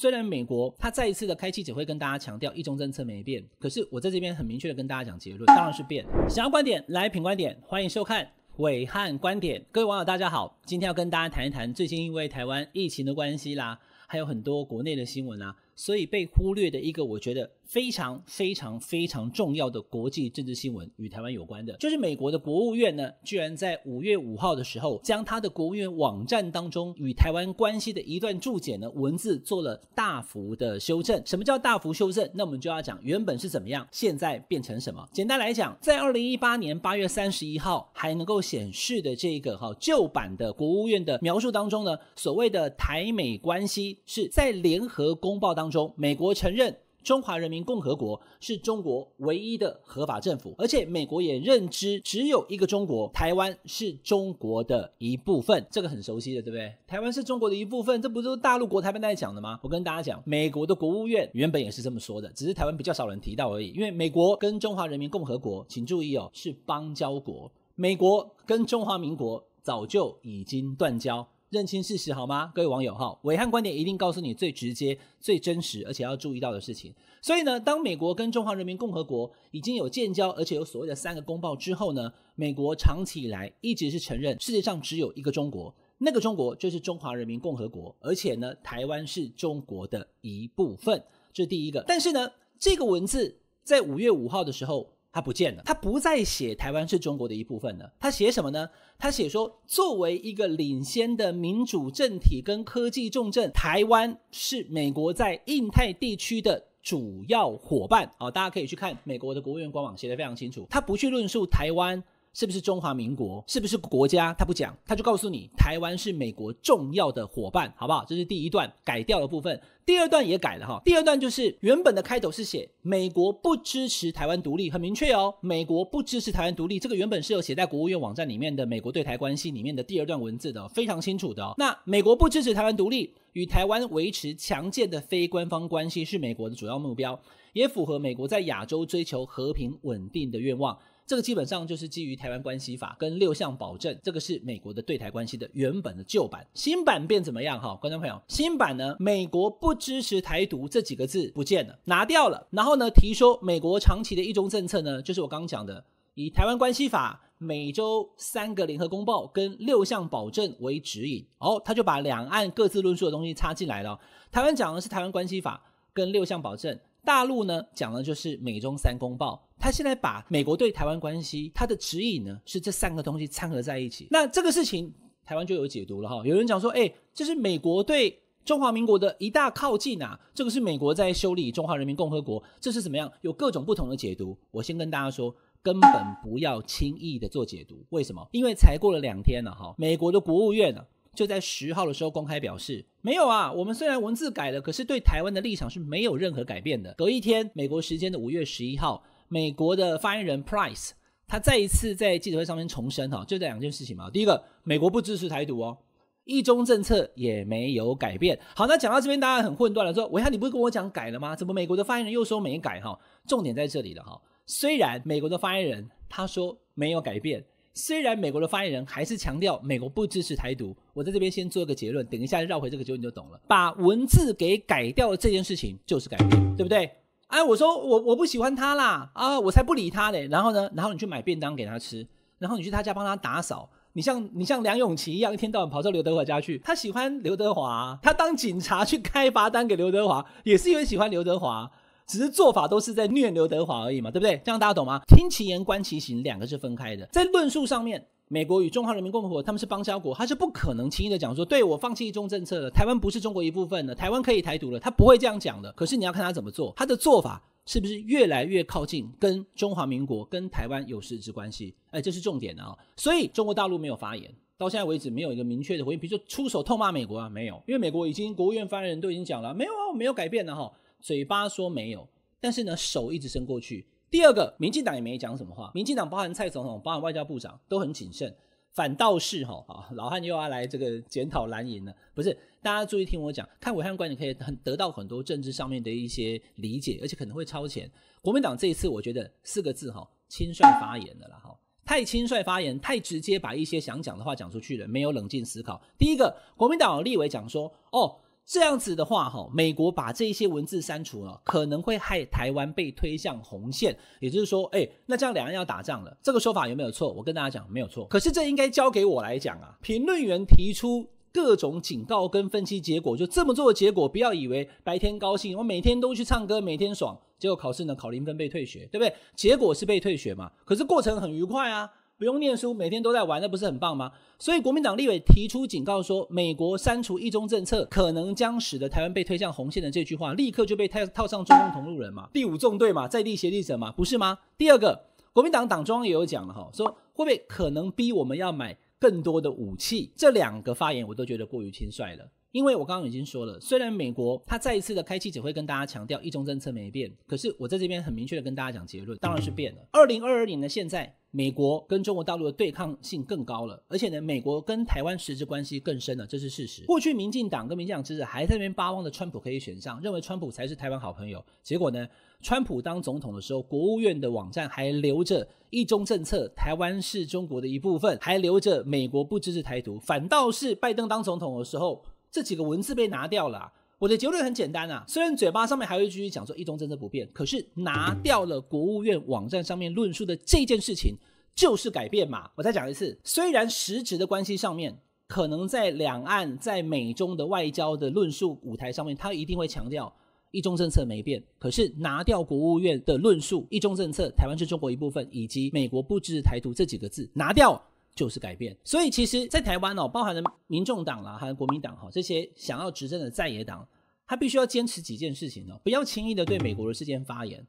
虽然美国他再一次的开记者会跟大家强调一中政策没变，可是我在这边很明确的跟大家讲结论，当然是变。想要观点来品观点，欢迎收看伟汉观点。各位网友大家好，今天要跟大家谈一谈最近因为台湾疫情的关系啦，还有很多国内的新闻啊。所以被忽略的一个，我觉得非常非常非常重要的国际政治新闻与台湾有关的，就是美国的国务院呢，居然在五月五号的时候，将他的国务院网站当中与台湾关系的一段注解呢文字做了大幅的修正。什么叫大幅修正？那我们就要讲原本是怎么样，现在变成什么。简单来讲，在二零一八年八月三十一号还能够显示的这个哈旧版的国务院的描述当中呢，所谓的台美关系是在联合公报当。中，美国承认中华人民共和国是中国唯一的合法政府，而且美国也认知只有一个中国，台湾是中国的一部分，这个很熟悉的，对不对？台湾是中国的一部分，这不就是大陆国台办在讲的吗？我跟大家讲，美国的国务院原本也是这么说的，只是台湾比较少人提到而已。因为美国跟中华人民共和国，请注意哦，是邦交国，美国跟中华民国早就已经断交。认清事实好吗，各位网友哈，伟汉观点一定告诉你最直接、最真实，而且要注意到的事情。所以呢，当美国跟中华人民共和国已经有建交，而且有所谓的三个公报之后呢，美国长期以来一直是承认世界上只有一个中国，那个中国就是中华人民共和国，而且呢，台湾是中国的一部分，这是第一个。但是呢，这个文字在五月五号的时候。他不见了，他不再写台湾是中国的一部分了。他写什么呢？他写说，作为一个领先的民主政体跟科技重镇，台湾是美国在印太地区的主要伙伴。哦，大家可以去看美国的国务院官网，写的非常清楚。他不去论述台湾。是不是中华民国？是不是国家？他不讲，他就告诉你台湾是美国重要的伙伴，好不好？这是第一段改掉的部分。第二段也改了哈。第二段就是原本的开头是写美国不支持台湾独立，很明确哦。美国不支持台湾独立，这个原本是有写在国务院网站里面的美国对台关系里面的第二段文字的，非常清楚的。那美国不支持台湾独立，与台湾维持强健的非官方关系是美国的主要目标，也符合美国在亚洲追求和平稳定的愿望。这个基本上就是基于台湾关系法跟六项保证，这个是美国的对台关系的原本的旧版，新版变怎么样哈？观众朋友，新版呢，美国不支持台独这几个字不见了，拿掉了，然后呢，提出美国长期的一中政策呢，就是我刚刚讲的，以台湾关系法、每周三个联合公报跟六项保证为指引，哦，他就把两岸各自论述的东西插进来了。台湾讲的是台湾关系法跟六项保证。大陆呢讲的就是美中三公报，他现在把美国对台湾关系他的指引呢是这三个东西掺合在一起，那这个事情台湾就有解读了哈，有人讲说，哎，这是美国对中华民国的一大靠近啊，这个是美国在修理中华人民共和国，这是怎么样？有各种不同的解读，我先跟大家说，根本不要轻易的做解读，为什么？因为才过了两天了哈，美国的国务院。就在十号的时候公开表示，没有啊，我们虽然文字改了，可是对台湾的立场是没有任何改变的。隔一天，美国时间的五月十一号，美国的发言人 Price 他再一次在记者会上面重申哈，就这两件事情嘛。第一个，美国不支持台独哦，一中政策也没有改变。好，那讲到这边，大家很混乱了，说维他，你不是跟我讲改了吗？怎么美国的发言人又说没改？哈，重点在这里的哈。虽然美国的发言人他说没有改变。虽然美国的发言人还是强调美国不支持台独，我在这边先做一个结论，等一下绕回这个结论你就懂了。把文字给改掉这件事情就是改变，对不对？哎，我说我我不喜欢他啦，啊，我才不理他嘞。然后呢，然后你去买便当给他吃，然后你去他家帮他打扫，你像你像梁咏琪一样一天到晚跑到刘德华家去，他喜欢刘德华，他当警察去开罚单给刘德华，也是因为喜欢刘德华。只是做法都是在虐刘德华而已嘛，对不对？这样大家懂吗？听其言观其行，两个是分开的。在论述上面，美国与中华人民共和国他们是邦交国，他是不可能轻易的讲说，对我放弃一中政策了，台湾不是中国一部分了，台湾可以台独了，他不会这样讲的。可是你要看他怎么做，他的做法是不是越来越靠近跟中华民国、跟台湾有实质关系？哎，这是重点的啊。所以中国大陆没有发言，到现在为止没有一个明确的回应。比如说出手痛骂美国啊，没有，因为美国已经国务院发言人都已经讲了，没有啊，我没有改变的哈。嘴巴说没有，但是呢，手一直伸过去。第二个，民进党也没讲什么话，民进党包含蔡总统、包含外交部长都很谨慎。反倒是哈啊老汉又要来这个检讨蓝营了，不是？大家注意听我讲，看伟汉观你可以很得到很多政治上面的一些理解，而且可能会超前。国民党这一次我觉得四个字哈，轻率发言的了哈，太轻率发言，太直接把一些想讲的话讲出去了，没有冷静思考。第一个，国民党立委讲说哦。这样子的话，哈，美国把这些文字删除了，可能会害台湾被推向红线，也就是说，哎，那这样两岸要打仗了。这个说法有没有错？我跟大家讲，没有错。可是这应该交给我来讲啊。评论员提出各种警告跟分析结果，就这么做的结果，不要以为白天高兴，我每天都去唱歌，每天爽，结果考试呢考零分被退学，对不对？结果是被退学嘛，可是过程很愉快啊。不用念书，每天都在玩，那不是很棒吗？所以国民党立委提出警告说，美国删除一中政策可能将使得台湾被推向红线的这句话，立刻就被套套上中共同路人嘛，第五纵队嘛，在地协力者嘛，不是吗？第二个，国民党党中央也有讲了哈，说会不会可能逼我们要买更多的武器，这两个发言我都觉得过于轻率了。因为我刚刚已经说了，虽然美国它再一次的开记者会跟大家强调一中政策没变，可是我在这边很明确的跟大家讲结论，当然是变了。二零二二年呢，现在美国跟中国大陆的对抗性更高了，而且呢，美国跟台湾实质关系更深了，这是事实。过去民进党跟民进党支持还在那边巴望的川普可以选上，认为川普才是台湾好朋友。结果呢，川普当总统的时候，国务院的网站还留着一中政策，台湾是中国的一部分，还留着美国不支持台独。反倒是拜登当总统的时候。这几个文字被拿掉了，我的结论很简单啊。虽然嘴巴上面还会继续讲说一中政策不变，可是拿掉了国务院网站上面论述的这件事情就是改变嘛。我再讲一次，虽然实质的关系上面可能在两岸在美中的外交的论述舞台上面，他一定会强调一中政策没变，可是拿掉国务院的论述，一中政策台湾是中国一部分，以及美国不支持台独这几个字，拿掉。就是改变，所以其实，在台湾哦，包含了民众党啦，还有国民党哈，这些想要执政的在野党，他必须要坚持几件事情呢？不要轻易的对美国的事件发言，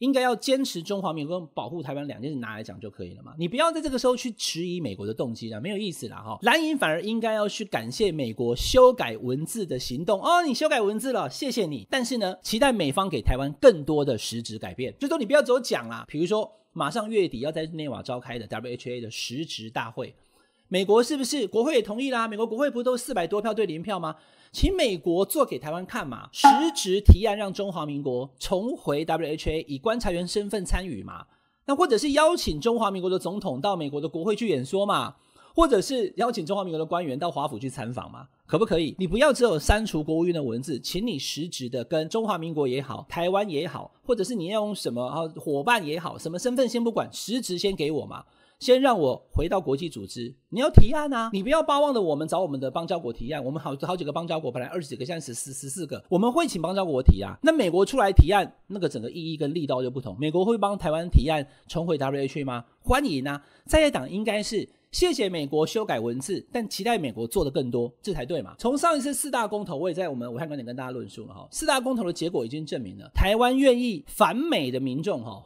应该要坚持中华民国保护台湾两件事拿来讲就可以了嘛。你不要在这个时候去质疑美国的动机了，没有意思了哈。蓝营反而应该要去感谢美国修改文字的行动哦，你修改文字了，谢谢你。但是呢，期待美方给台湾更多的实质改变。就说你不要走讲啦，比如说。马上月底要在日内瓦召开的 WHA 的实质大会，美国是不是国会也同意啦？美国国会不都四百多票对零票吗？请美国做给台湾看嘛，实质提案让中华民国重回 WHA 以观察员身份参与嘛，那或者是邀请中华民国的总统到美国的国会去演说嘛？或者是邀请中华民国的官员到华府去参访嘛？可不可以？你不要只有删除国务院的文字，请你实质的跟中华民国也好，台湾也好，或者是你要用什么啊伙伴也好，什么身份先不管，实质先给我嘛，先让我回到国际组织。你要提案啊，你不要巴望的我们找我们的邦交国提案，我们好好几个邦交国本来二十几个，现在十十十四个，我们会请邦交国提案。那美国出来提案，那个整个意义跟力道就不同。美国会帮台湾提案重回 W H A 吗？欢迎啊，在野党应该是。谢谢美国修改文字，但期待美国做的更多，这才对嘛？从上一次四大公投，我也在我们武汉观点跟大家论述了哈。四大公投的结果已经证明了，台湾愿意反美的民众哈，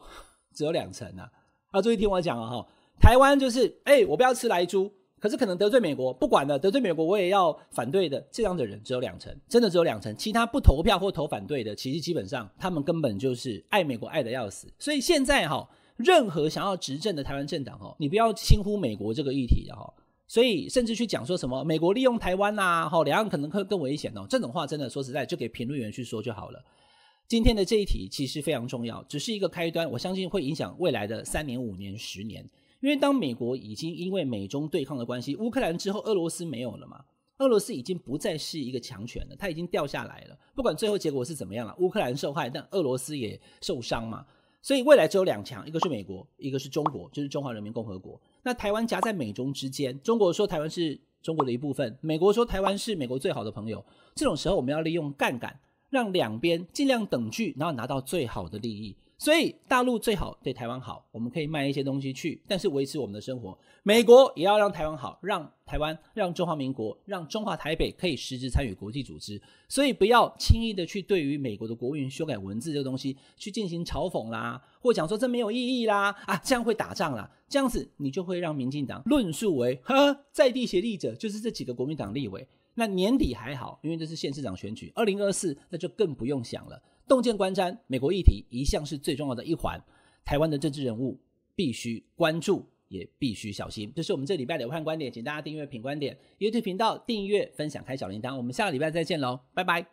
只有两成啊。啊，注意听我讲了哈，台湾就是哎，我不要吃莱猪，可是可能得罪美国，不管了，得罪美国我也要反对的，这样的人只有两成，真的只有两成。其他不投票或投反对的，其实基本上他们根本就是爱美国爱的要死。所以现在哈。任何想要执政的台湾政党哦，你不要轻忽美国这个议题的哈，所以甚至去讲说什么美国利用台湾呐，哈两岸可能会更危险哦，这种话真的说实在就给评论员去说就好了。今天的这一题其实非常重要，只是一个开端，我相信会影响未来的三年、五年、十年，因为当美国已经因为美中对抗的关系，乌克兰之后俄罗斯没有了嘛，俄罗斯已经不再是一个强权了，它已经掉下来了。不管最后结果是怎么样了，乌克兰受害，但俄罗斯也受伤嘛。所以未来只有两强，一个是美国，一个是中国，就是中华人民共和国。那台湾夹在美中之间，中国说台湾是中国的一部分，美国说台湾是美国最好的朋友。这种时候，我们要利用杠杆，让两边尽量等距，然后拿到最好的利益。所以大陆最好对台湾好，我们可以卖一些东西去，但是维持我们的生活。美国也要让台湾好，让台湾，让中华民国，让中华台北可以实质参与国际组织。所以不要轻易的去对于美国的国运修改文字这个东西去进行嘲讽啦，或讲说这没有意义啦，啊，这样会打仗啦，这样子你就会让民进党论述为呵，在地协力者就是这几个国民党立委。那年底还好，因为这是县市长选举。二零二四那就更不用想了。洞见观瞻，美国议题一向是最重要的一环，台湾的政治人物必须关注，也必须小心。这是我们这礼拜的武汉观点，请大家订阅品观点 YouTube 频道，订阅、分享、开小铃铛。我们下礼拜再见喽，拜拜。